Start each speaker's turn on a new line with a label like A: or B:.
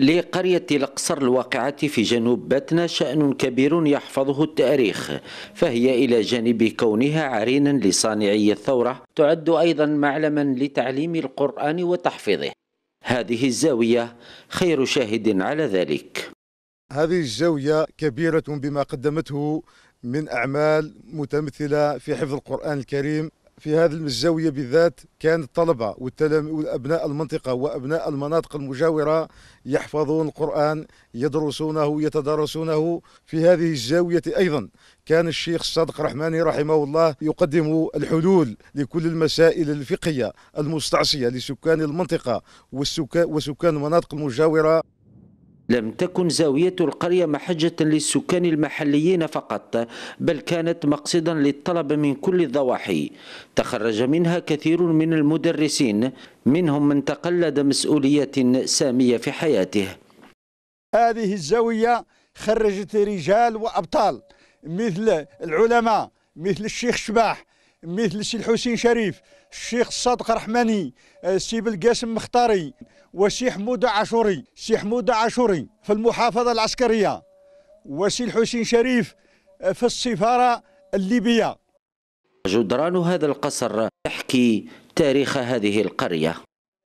A: لقرية القصر الواقعة في جنوب باتنا شأن كبير يحفظه التاريخ فهي إلى جانب كونها عرينا لصانعي الثورة تعد أيضا معلما لتعليم القرآن وتحفيظه هذه الزاوية خير شاهد على ذلك
B: هذه الزاوية كبيرة بما قدمته من أعمال متمثلة في حفظ القرآن الكريم في هذه الزاوية بالذات كان الطلبة وأبناء المنطقة وأبناء المناطق المجاورة يحفظون القرآن يدرسونه يتدارسونه في هذه الزاوية أيضا كان الشيخ الصادق رحماني رحمه الله يقدم الحلول لكل المسائل الفقهية المستعصية لسكان المنطقة وسكان المناطق
A: المجاورة لم تكن زاوية القرية محجة للسكان المحليين فقط بل كانت مقصدا للطلبة من كل الضواحي تخرج منها كثير من المدرسين منهم من تقلد مسؤولية سامية في حياته
C: هذه الزاوية خرجت رجال وأبطال مثل العلماء مثل الشيخ شباح مثل الشيخ الحسين شريف الشيخ الصادق رحماني السي آه، بالقاسم مختاري وسي حمودة عاشوري سي حمودة عاشوري في المحافظة العسكرية وسي الحسين شريف
A: آه، في السفارة الليبية جدران هذا القصر تحكي تاريخ هذه القرية